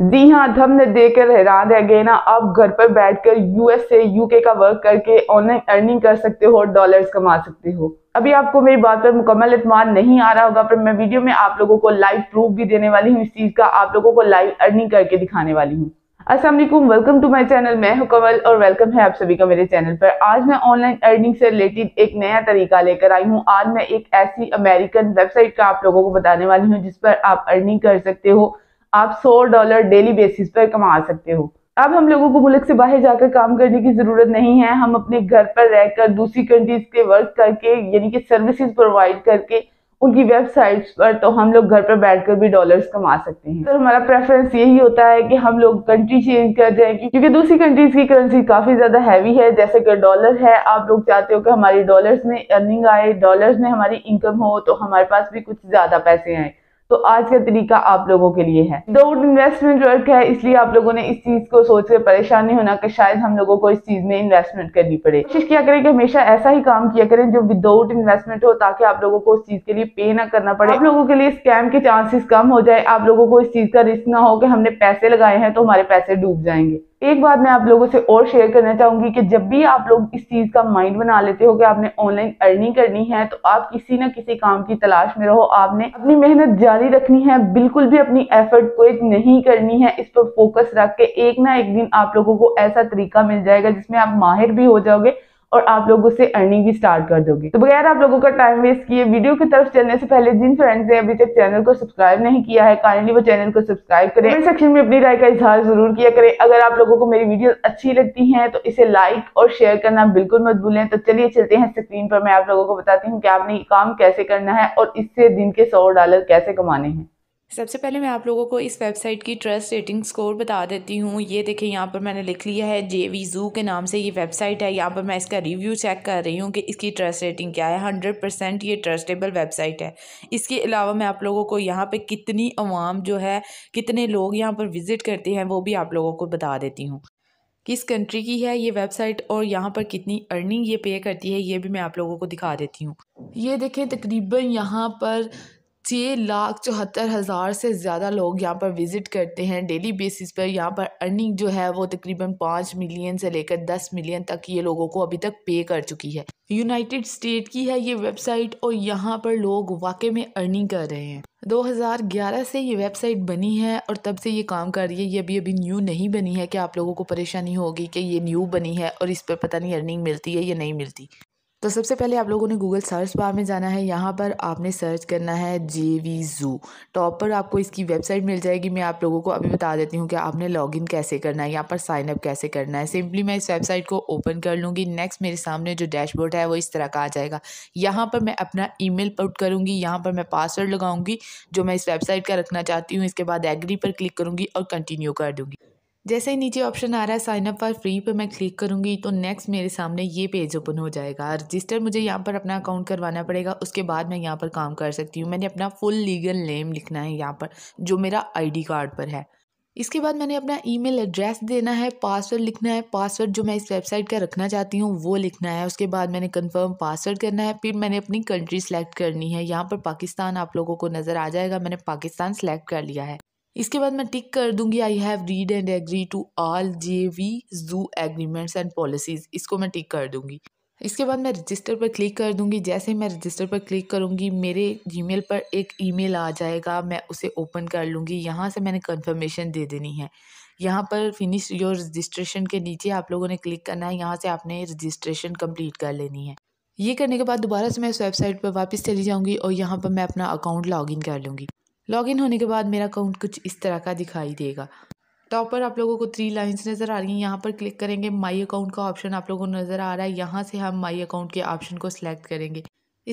जी हाँ धम ने देकर हैरान रह गए ना आप घर पर बैठकर यूएस से यूके का वर्क करके ऑनलाइन अर्निंग कर सकते हो और डॉलर्स कमा सकते हो अभी आपको मेरी बात पर मुकम्मल इतमान नहीं आ रहा होगा पर मैं वीडियो में आप लोगों को लाइव प्रूफ भी देने वाली हूँ इस चीज़ का आप लोगों को लाइव अर्निंग करके दिखाने वाली हूँ असलम वेलकम टू माई चैनल मैं हूँ कमल और वेलकम है आप सभी का मेरे चैनल पर आज मैं ऑनलाइन अर्निंग से रिलेटेड एक नया तरीका लेकर आई हूँ आज मैं एक ऐसी अमेरिकन वेबसाइट का आप लोगों को बताने वाली हूँ जिस पर आप अर्निंग कर सकते हो आप सौ डॉलर डेली बेसिस पर कमा सकते हो अब हम लोगों को मुल्क से बाहर जाकर काम करने की ज़रूरत नहीं है हम अपने घर पर रहकर दूसरी कंट्रीज के वर्क करके यानी कि सर्विसेज प्रोवाइड करके उनकी वेबसाइट्स पर तो हम लोग घर पर बैठकर भी डॉलर्स कमा सकते हैं तो हमारा प्रेफरेंस यही होता है कि हम लोग कंट्री चेंज कर जाए क्योंकि दूसरी कंट्रीज की करेंसी काफ़ी ज़्यादा हैवी है जैसे कि डॉलर है आप लोग चाहते हो कि हमारी डॉलर्स में अर्निंग आए डॉलर्स में हमारी इनकम हो तो हमारे पास भी कुछ ज़्यादा पैसे आए तो आज का तरीका आप लोगों के लिए है विदाउट इन्वेस्टमेंट वर्क है इसलिए आप लोगों ने इस चीज को सोच कर परेशान नहीं होना कि शायद हम लोगों को इस चीज में इन्वेस्टमेंट करनी पड़े कोशिश किया करें कि हमेशा ऐसा ही काम किया करें जो विदाउट इन्वेस्टमेंट हो ताकि आप लोगों को उस चीज के लिए पे ना करना पड़े आप लोगों के लिए स्कैम के चांसेस कम हो जाए आप लोगों को इस चीज का रिस्क ना हो कि हमने पैसे लगाए हैं तो हमारे पैसे डूब जाएंगे एक बात मैं आप लोगों से और शेयर करना चाहूंगी कि जब भी आप लोग इस चीज़ का माइंड बना लेते हो कि आपने ऑनलाइन अर्निंग करनी है तो आप किसी ना किसी काम की तलाश में रहो आपने अपनी मेहनत जारी रखनी है बिल्कुल भी अपनी एफर्ट को एक नहीं करनी है इस पर फोकस रख के एक ना एक दिन आप लोगों को ऐसा तरीका मिल जाएगा जिसमें आप माहिर भी हो जाओगे और आप लोग उससे अर्निंग भी स्टार्ट कर दोगे तो बगैर आप लोगों का टाइम वेस्ट किए वीडियो की तरफ चलने से पहले जिन फ्रेंड्स ने अभी तक चैनल को सब्सक्राइब नहीं किया है काइंडली वो चैनल को सब्सक्राइब करें कमेंट सेक्शन में अपनी राय का इजहार जरूर किया करें अगर आप लोगों को मेरी वीडियो अच्छी लगती है तो इसे लाइक और शेयर करना बिल्कुल मत भूलें तो चलिए चलते हैं स्क्रीन पर मैं आप लोगों को बताती हूँ कि आपने काम कैसे करना है और इससे दिन के सौ डॉलर कैसे कमाने हैं सबसे पहले मैं आप लोगों को इस वेबसाइट की ट्रस्ट रेटिंग स्कोर बता देती हूँ ये देखें यहाँ पर मैंने लिख लिया है जे वी जू के नाम से ये वेबसाइट है यहाँ पर मैं इसका रिव्यू चेक कर रही हूँ कि इसकी ट्रस्ट रेटिंग क्या है हंड्रेड परसेंट ये ट्रस्टेबल वेबसाइट है इसके अलावा मैं आप लोगों को यहाँ पर कितनी आवाम जो है कितने लोग यहाँ पर विज़िट करते हैं वो भी आप लोगों को बता देती हूँ किस कंट्री की है ये वेबसाइट और यहाँ पर कितनी अर्निंग ये पे करती है ये भी मैं आप लोगों को दिखा देती हूँ ये देखें तकरीबन यहाँ पर छः तो लाख चौहत्तर हज़ार से ज़्यादा लोग यहाँ पर विज़िट करते हैं डेली बेसिस पर यहाँ पर अर्निंग जो है वो तकरीबन पाँच मिलियन से लेकर दस मिलियन तक ये लोगों को अभी तक पे कर चुकी है यूनाइटेड स्टेट की है ये वेबसाइट और यहाँ पर लोग वाकई में अर्निंग कर रहे हैं 2011 से ये वेबसाइट बनी है और तब से ये काम कर रही है ये अभी अभी न्यू नहीं बनी है कि आप लोगों को परेशानी होगी कि ये न्यू बनी है और इस पर पता नहीं अर्निंग मिलती है या नहीं मिलती तो सबसे पहले आप लोगों ने गूगल सर्च बार में जाना है यहाँ पर आपने सर्च करना है जे वी ज़ू टॉप पर आपको इसकी वेबसाइट मिल जाएगी मैं आप लोगों को अभी बता देती हूँ कि आपने लॉगिन कैसे करना है यहाँ पर साइन अप कैसे करना है सिंपली मैं इस वेबसाइट को ओपन कर लूँगी नेक्स्ट मेरे सामने जो डैशबोर्ड है वो इस तरह का आ जाएगा यहाँ पर मैं अपना ई मेल पुट करूँगी यहाँ पर मैं पासवर्ड लगाऊँगी जो मैं इस वेबसाइट का रखना चाहती हूँ इसके बाद एग्री पर क्लिक करूँगी और कंटिन्यू कर दूँगी जैसे ही नीचे ऑप्शन आ रहा है साइन अप फॉर फ्री पे मैं क्लिक करूँगी तो नेक्स्ट मेरे सामने ये पेज ओपन हो जाएगा रजिस्टर मुझे यहाँ पर अपना अकाउंट करवाना पड़ेगा उसके बाद मैं यहाँ पर काम कर सकती हूँ मैंने अपना फुल लीगल नेम लिखना है यहाँ पर जो मेरा आईडी कार्ड पर है इसके बाद मैंने अपना ईमेल एड्रेस देना है पासवर्ड लिखना है पासवर्ड जो मैं इस वेबसाइट का रखना चाहती हूँ वो लिखना है उसके बाद मैंने कंफर्म पासवर्ड करना है फिर मैंने अपनी कंट्री सेलेक्ट करनी है यहाँ पर पाकिस्तान आप लोगों को नज़र आ जाएगा मैंने पाकिस्तान सेलेक्ट कर लिया है इसके बाद मैं टिक कर दूंगी I have read and agree to all JVZoo agreements and policies इसको मैं टिक कर दूंगी इसके बाद मैं रजिस्टर पर क्लिक कर दूंगी जैसे ही मैं रजिस्टर पर क्लिक करूंगी मेरे जीमेल पर एक ईमेल आ जाएगा मैं उसे ओपन कर लूँगी यहाँ से मैंने कंफर्मेशन दे देनी है यहाँ पर फिनिश योर रजिस्ट्रेशन के नीचे आप लोगों ने क्लिक करना है यहाँ से आपने रजिस्ट्रेशन कंप्लीट कर लेनी है ये करने के बाद दोबारा से मैं इस वेबसाइट पर वापस चली जाऊँगी और यहाँ पर मैं अपना अकाउंट लॉगिन कर लूँगी लॉगिन होने के बाद मेरा अकाउंट कुछ इस तरह का दिखाई देगा टॉप पर आप लोगों को थ्री लाइंस नज़र आ रही हैं यहाँ पर क्लिक करेंगे माई अकाउंट का ऑप्शन आप लोगों को नज़र आ रहा है यहाँ से हम माई अकाउंट के ऑप्शन को सिलेक्ट करेंगे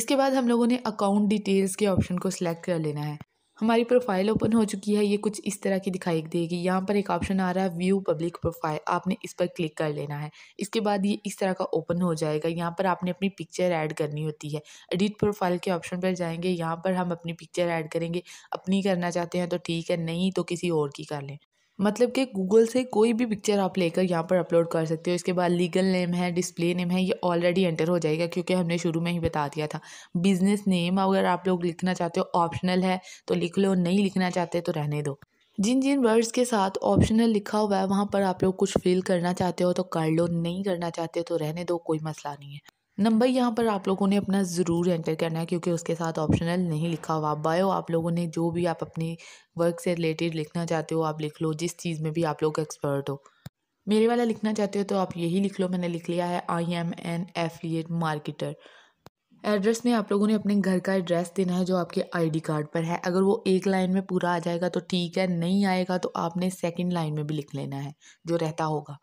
इसके बाद हम लोगों ने अकाउंट डिटेल्स के ऑप्शन को सिलेक्ट कर लेना है हमारी प्रोफाइल ओपन हो चुकी है ये कुछ इस तरह की दिखाई देगी यहाँ पर एक ऑप्शन आ रहा है व्यू पब्लिक प्रोफाइल आपने इस पर क्लिक कर लेना है इसके बाद ये इस तरह का ओपन हो जाएगा यहाँ पर आपने अपनी पिक्चर ऐड करनी होती है एडिट प्रोफाइल के ऑप्शन पर जाएंगे यहाँ पर हम अपनी पिक्चर ऐड करेंगे अपनी करना चाहते हैं तो ठीक है नहीं तो किसी और की कर लें मतलब कि गूगल से कोई भी पिक्चर आप लेकर यहाँ पर अपलोड कर सकते हो इसके बाद लीगल नेम है डिस्प्ले नेम है ये ऑलरेडी एंटर हो जाएगा क्योंकि हमने शुरू में ही बता दिया था बिजनेस नेम अगर आप लोग लिखना चाहते हो ऑप्शनल है तो लिख लो नहीं लिखना चाहते तो रहने दो जिन जिन वर्ड्स के साथ ऑप्शनल लिखा हुआ है वहाँ पर आप लोग कुछ फिल करना चाहते हो तो कर लो नहीं करना चाहते तो रहने दो कोई मसला नहीं है नंबर यहाँ पर आप लोगों ने अपना ज़रूर एंटर करना है क्योंकि उसके साथ ऑप्शनल नहीं लिखा हुआ बायो आप लोगों ने जो भी आप अपने वर्क से रिलेटेड लिखना चाहते हो आप लिख लो जिस चीज़ में भी आप लोग एक्सपर्ट हो मेरे वाला लिखना चाहते हो तो आप यही लिख लो मैंने लिख लिया है I am an affiliate marketer address में आप लोगों ने अपने घर का एड्रेस देना है जो आपके आईडी कार्ड पर है अगर वो एक लाइन में पूरा आ जाएगा तो ठीक है नहीं आएगा तो आपने सेकंड लाइन में भी लिख लेना है जो रहता होगा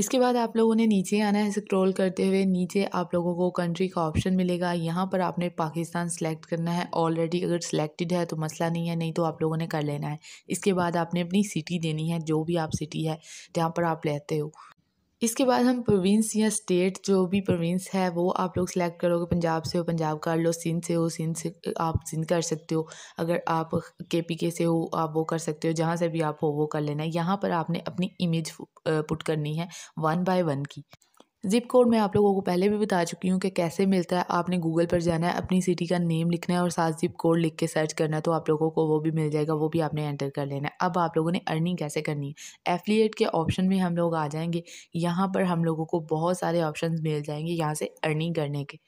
इसके बाद आप लोगों ने नीचे आना है स्क्रॉल करते हुए नीचे आप लोगों को कंट्री का ऑप्शन मिलेगा यहाँ पर आपने पाकिस्तान सेलेक्ट करना है ऑलरेडी अगर सिलेक्टेड है तो मसला नहीं है नहीं तो आप लोगों ने कर लेना है इसके बाद आपने अपनी सिटी देनी है जो भी आप सिटी है जहाँ पर आप रहते हो इसके बाद हम प्रोविंस या स्टेट जो भी प्रोविंस है वो आप लोग सेलेक्ट करोगे पंजाब से हो पंजाब कर लो सिंध से हो सिंध से आप सिंध कर सकते हो अगर आप के पी के से हो आप वो कर सकते हो जहाँ से भी आप हो वो कर लेना है यहाँ पर आपने अपनी इमेज पुट करनी है वन बाय वन की ज़िप कोड मैं आप लोगों को पहले भी बता चुकी हूँ कि कैसे मिलता है आपने गूगल पर जाना है अपनी सिटी का नेम लिखना है और साथ ज़िप कोड लिख के सर्च करना है तो आप लोगों को वो भी मिल जाएगा वो भी आपने एंटर कर लेना है अब आप लोगों ने अर्निंग कैसे करनी है एफिलिएट के ऑप्शन में हम लोग आ जाएंगे यहाँ पर हम लोगों को बहुत सारे ऑप्शन मिल जाएंगे यहाँ से अर्निंग करने के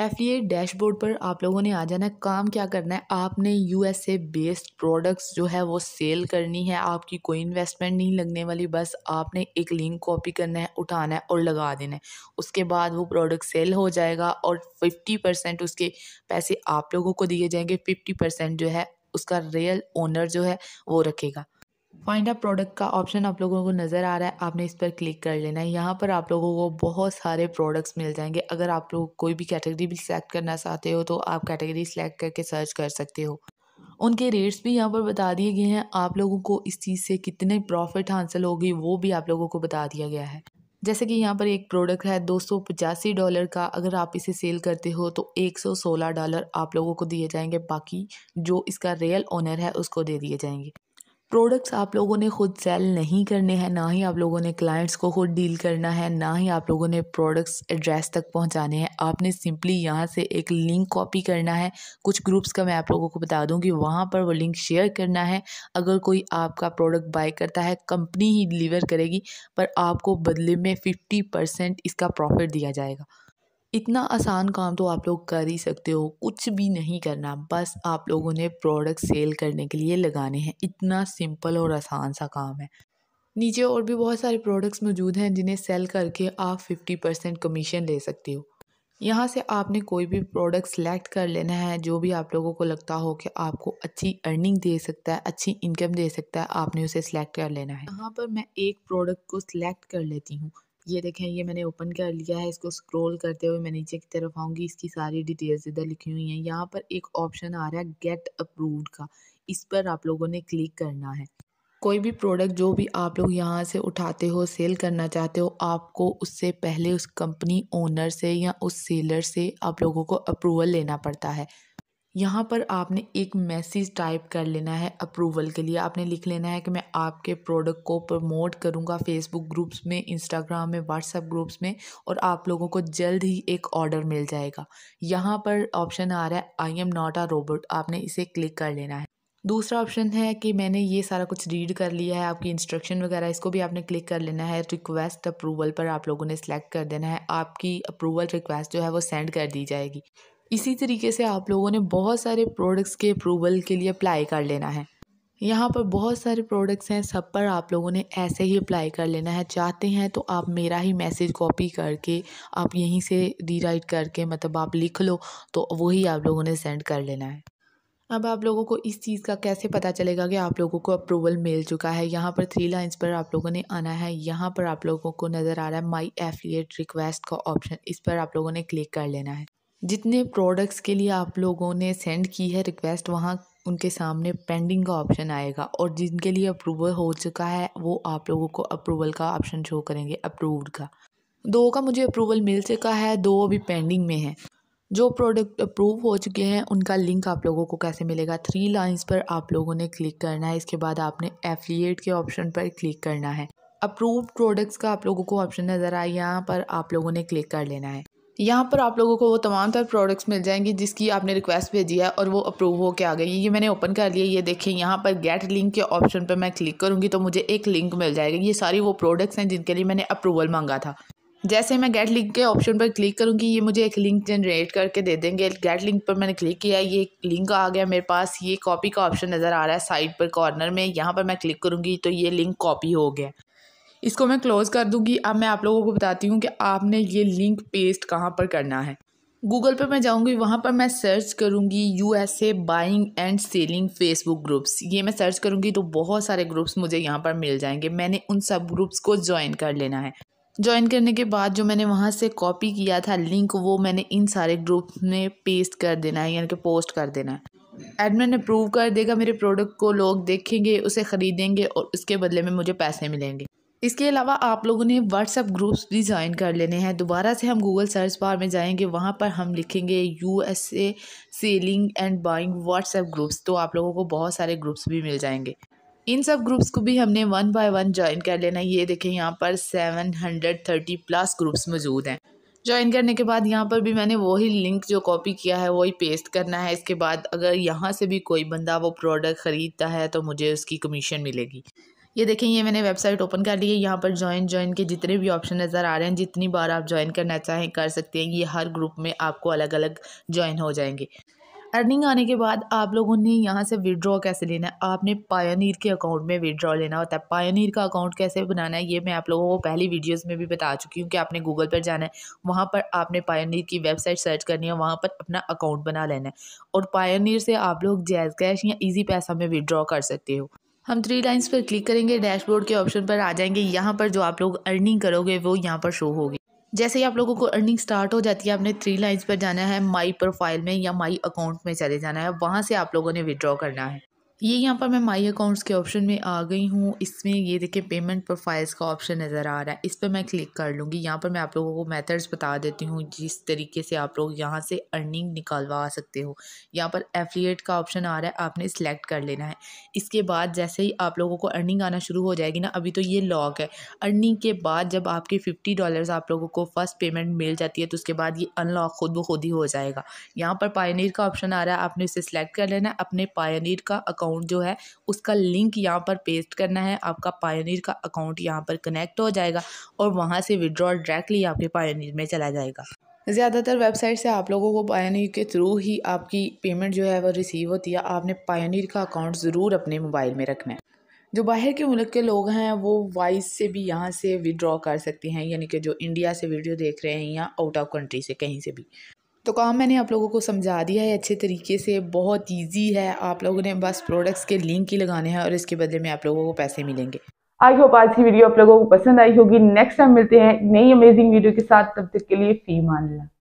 एफिलिएट डैशबोर्ड पर आप लोगों ने आ जाना है काम क्या करना है आपने यूएसए बेस्ड प्रोडक्ट्स जो है वो सेल करनी है आपकी कोई इन्वेस्टमेंट नहीं लगने वाली बस आपने एक लिंक कॉपी करना है उठाना है और लगा देना है उसके बाद वो प्रोडक्ट सेल हो जाएगा और फिफ्टी परसेंट उसके पैसे आप लोगों को दिए जाएंगे फिफ्टी परसेंट जो है उसका रियल ओनर जो है वो रखेगा फाइंड अ प्रोडक्ट का ऑप्शन आप लोगों को नज़र आ रहा है आपने इस पर क्लिक कर लेना है यहाँ पर आप लोगों को बहुत सारे प्रोडक्ट्स मिल जाएंगे अगर आप लोग कोई भी कैटेगरी भी सिलेक्ट करना चाहते हो तो आप कैटेगरी सिलेक्ट करके सर्च कर सकते हो उनके रेट्स भी यहाँ पर बता दिए गए हैं आप लोगों को इस चीज़ से कितने प्रॉफिट हासिल होगी वो भी आप लोगों को बता दिया गया है जैसे कि यहाँ पर एक प्रोडक्ट है दो सौ पचासी डॉलर का अगर आप इसे सेल करते हो तो एक सौ सोलह डॉलर आप लोगों को दिए जाएंगे बाकी जो इसका रियल ओनर है उसको दे दिए जाएंगे प्रोडक्ट्स आप लोगों ने खुद सेल नहीं करने हैं ना ही आप लोगों ने क्लाइंट्स को खुद डील करना है ना ही आप लोगों ने प्रोडक्ट्स एड्रेस तक पहुंचाने हैं आपने सिंपली यहाँ से एक लिंक कॉपी करना है कुछ ग्रुप्स का मैं आप लोगों को बता दूं कि वहाँ पर वो लिंक शेयर करना है अगर कोई आपका प्रोडक्ट बाय करता है कंपनी ही डिलीवर करेगी पर आपको बदले में फिफ्टी परसेंट इसका प्रॉफिट दिया जाएगा इतना आसान काम तो आप लोग कर ही सकते हो कुछ भी नहीं करना बस आप लोगों ने प्रोडक्ट सेल करने के लिए लगाने हैं इतना सिंपल और आसान सा काम है नीचे और भी बहुत सारे प्रोडक्ट्स मौजूद हैं जिन्हें सेल करके आप फिफ्टी परसेंट कमीशन ले सकते हो यहाँ से आपने कोई भी प्रोडक्ट सेलेक्ट कर लेना है जो भी आप लोगों को लगता हो कि आपको अच्छी अर्निंग दे सकता है अच्छी इनकम दे सकता है आपने उसे सिलेक्ट कर लेना है यहाँ पर मैं एक प्रोडक्ट को सिलेक्ट कर लेती हूँ ये देखें ये मैंने ओपन कर लिया है इसको स्क्रॉल करते हुए मैं नीचे की तरफ आऊँगी इसकी सारी डिटेल्स इधर लिखी हुई हैं यहाँ पर एक ऑप्शन आ रहा है गेट अप्रूव्ड का इस पर आप लोगों ने क्लिक करना है कोई भी प्रोडक्ट जो भी आप लोग यहाँ से उठाते हो सेल करना चाहते हो आपको उससे पहले उस कंपनी ओनर से या उस सेलर से आप लोगों को अप्रूवल लेना पड़ता है यहाँ पर आपने एक मैसेज टाइप कर लेना है अप्रूवल के लिए आपने लिख लेना है कि मैं आपके प्रोडक्ट को प्रमोट करूँगा फेसबुक ग्रुप्स में इंस्टाग्राम में व्हाट्सअप ग्रुप्स में और आप लोगों को जल्द ही एक ऑर्डर मिल जाएगा यहाँ पर ऑप्शन आ रहा है I am not a robot आपने इसे क्लिक कर लेना है दूसरा ऑप्शन है कि मैंने ये सारा कुछ रीड कर लिया है आपकी इंस्ट्रक्शन वगैरह इसको भी आपने क्लिक कर लेना है रिक्वेस्ट अप्रूवल पर आप लोगों ने सिलेक्ट कर देना है आपकी अप्रूवल रिक्वेस्ट जो है वो सेंड कर दी जाएगी इसी तरीके से आप लोगों ने बहुत सारे प्रोडक्ट्स के अप्रूवल के लिए अप्लाई कर लेना है यहाँ पर बहुत सारे प्रोडक्ट्स हैं सब पर आप लोगों ने ऐसे ही अप्लाई कर लेना है चाहते हैं तो आप मेरा ही मैसेज कॉपी करके आप यहीं से रीराइट करके मतलब आप लिख लो तो वही आप लोगों ने सेंड कर लेना है अब आप लोगों को इस चीज़ का कैसे पता चलेगा कि आप लोगों को अप्रूवल मिल चुका है यहाँ पर थ्री लाइंस पर आप लोगों ने आना है यहाँ पर आप लोगों को नज़र आ रहा है माई एफिलिएट रिक्वेस्ट का ऑप्शन इस पर आप लोगों ने क्लिक कर लेना है जितने प्रोडक्ट्स के लिए आप लोगों ने सेंड की है रिक्वेस्ट वहाँ उनके सामने पेंडिंग का ऑप्शन आएगा और जिनके लिए अप्रूवल हो चुका है वो आप लोगों को अप्रूवल का ऑप्शन शो करेंगे अप्रूव्ड का दो का मुझे अप्रूवल मिल चुका है दो अभी पेंडिंग में है जो प्रोडक्ट अप्रूव हो चुके हैं उनका लिंक आप लोगों को कैसे मिलेगा थ्री लाइंस पर आप लोगों ने क्लिक करना है इसके बाद आपने एफिलिएट के ऑप्शन पर क्लिक करना है अप्रूव प्रोडक्ट्स का आप लोगों को ऑप्शन नज़र आए यहाँ पर आप लोगों ने क्लिक कर लेना है यहाँ पर आप लोगों को वो तमाम तर प्रोडक्ट्स मिल जाएंगे जिसकी आपने रिक्वेस्ट भेजी है और वो अप्रूव हो के आ गई ये मैंने ओपन कर लिया ये देखें यहाँ पर गेट लिंक के ऑप्शन पर मैं क्लिक करूँगी तो मुझे एक लिंक मिल जाएगा ये सारी वो प्रोडक्ट्स हैं जिनके लिए मैंने अप्रूवल मांगा था जैसे मैं गेट लिंक के ऑप्शन पर क्लिक करूँगी ये मुझे एक लिंक जनरेट करके दे देंगे गेट लिंक पर मैंने क्लिक किया ये लिंक आ गया मेरे पास ये कॉपी का ऑप्शन नज़र आ रहा है साइड पर कॉर्नर में यहाँ पर मैं क्लिक करूँगी तो ये लिंक कॉपी हो गया इसको मैं क्लोज़ कर दूँगी अब मैं आप लोगों को बताती हूँ कि आपने ये लिंक पेस्ट कहाँ पर करना है गूगल पर मैं जाऊँगी वहाँ पर मैं सर्च करूँगी U S A buying and selling Facebook groups ये मैं सर्च करूँगी तो बहुत सारे ग्रुप्स मुझे यहाँ पर मिल जाएंगे मैंने उन सब ग्रुप्स को ज्वाइन कर लेना है ज्वाइन करने के बाद जो मैंने वहाँ से कॉपी किया था लिंक वो मैंने इन सारे ग्रुप में पेस्ट कर देना है यानी कि पोस्ट कर देना है एडमिन अप्रूव कर देगा मेरे प्रोडक्ट को लोग देखेंगे उसे ख़रीदेंगे और उसके बदले में मुझे पैसे मिलेंगे इसके अलावा आप लोगों ने व्हाट्सएप ग्रुप्स भी ज्वाइन कर लेने हैं दोबारा से हम गूगल सर्च बार में जाएंगे वहाँ पर हम लिखेंगे U S A selling and buying WhatsApp groups तो आप लोगों को बहुत सारे ग्रुप्स भी मिल जाएंगे इन सब ग्रुप्स को भी हमने वन बाय वन ज्वाइन कर लेना ये देखें यहाँ पर seven hundred thirty plus groups मौजूद हैं ज्वाइन करने के बाद यहाँ पर भी मैंने वही लिंक जो कॉपी किया है वही पेस्ट करना है इसके बाद अगर यहाँ से भी कोई बंदा वो प्रोडक्ट ख़रीदता है तो मुझे उसकी कमीशन मिलेगी ये देखें ये मैंने वेबसाइट ओपन कर ली है यहाँ पर ज्वाइन ज्वाइन के जितने भी ऑप्शन नज़र आ रहे हैं जितनी बार आप ज्वाइन करना चाहें कर सकते हैं ये हर ग्रुप में आपको अलग अलग ज्वाइन हो जाएंगे अर्निंग आने के बाद आप लोगों ने यहाँ से विड्रॉ कैसे लेना है आपने पायोनीर के अकाउंट में विड्रॉ लेना होता है पायोनीर का अकाउंट कैसे बनाना है ये मैं आप लोगों को पहली वीडियोस में भी बता चुकी हूँ कि आपने गूगल पर जाना है वहाँ पर आपने पायोनीर की वेबसाइट सर्च करनी है वहाँ पर अपना अकाउंट बना लेना है और पायोनीर से आप लोग जैज़ कैश या ईजी पैसा में विड्रॉ कर सकते हो हम थ्री लाइंस पर क्लिक करेंगे डैशबोर्ड के ऑप्शन पर आ जाएंगे यहाँ पर जो आप लोग अर्निंग करोगे वो यहाँ पर शो होगी जैसे ही आप लोगों को अर्निंग स्टार्ट हो जाती है आपने थ्री लाइंस पर जाना है माई प्रोफाइल में या माई अकाउंट में चले जाना है वहाँ से आप लोगों ने विड्रॉ करना है ये यहाँ पर मैं माई अकाउंट्स के ऑप्शन में आ गई हूँ इसमें ये देखें पेमेंट प्रोफाइल्स का ऑप्शन नज़र आ रहा है इस पर मैं क्लिक कर लूँगी यहाँ पर मैं आप लोगों को मेथड्स बता देती हूँ जिस तरीके से आप लोग यहाँ से अर्निंग निकालवा सकते हो यहाँ पर एफिलिएट का ऑप्शन आ रहा है आपने सेलेक्ट कर लेना है इसके बाद जैसे ही आप लोगों को अर्निंग आना शुरू हो जाएगी ना अभी तो ये लॉक है अर्निंग के बाद जब आपके फिफ्टी डॉलर्स आप लोगों को फर्स्ट पेमेंट मिल जाती है तो उसके बाद ये अनलॉक खुद ब खुद ही हो जाएगा यहाँ पर पायनीर का ऑप्शन आ रहा है आपने उसे सेलेक्ट कर लेना है अपने पायनीर का अकाउंट अकाउंट जो है उसका लिंक यहाँ पर पेस्ट करना है आपका पायोनीर का अकाउंट यहाँ पर कनेक्ट हो जाएगा और वहाँ से विड्रॉल डायरेक्टली आपके पायोनीर में चला जाएगा ज़्यादातर वेबसाइट से आप लोगों को पायनीर के थ्रू ही आपकी पेमेंट जो है वो रिसीव होती है आपने पायनीर का अकाउंट ज़रूर अपने मोबाइल में रखना है जो बाहर के मुल्क के लोग हैं वो वाइस से भी यहाँ से विड्रॉ कर सकते हैं यानी कि जो इंडिया से वीडियो देख रहे हैं या आउट ऑफ कंट्री से कहीं से भी तो काम मैंने आप लोगों को समझा दिया है अच्छे तरीके से बहुत इजी है आप लोगों ने बस प्रोडक्ट्स के लिंक ही लगाने हैं और इसके बदले में आप लोगों को पैसे मिलेंगे आई होप आज की वीडियो आप लोगों को पसंद आई होगी नेक्स्ट टाइम मिलते हैं नई अमेजिंग वीडियो के साथ तब तक के लिए फी मान लिया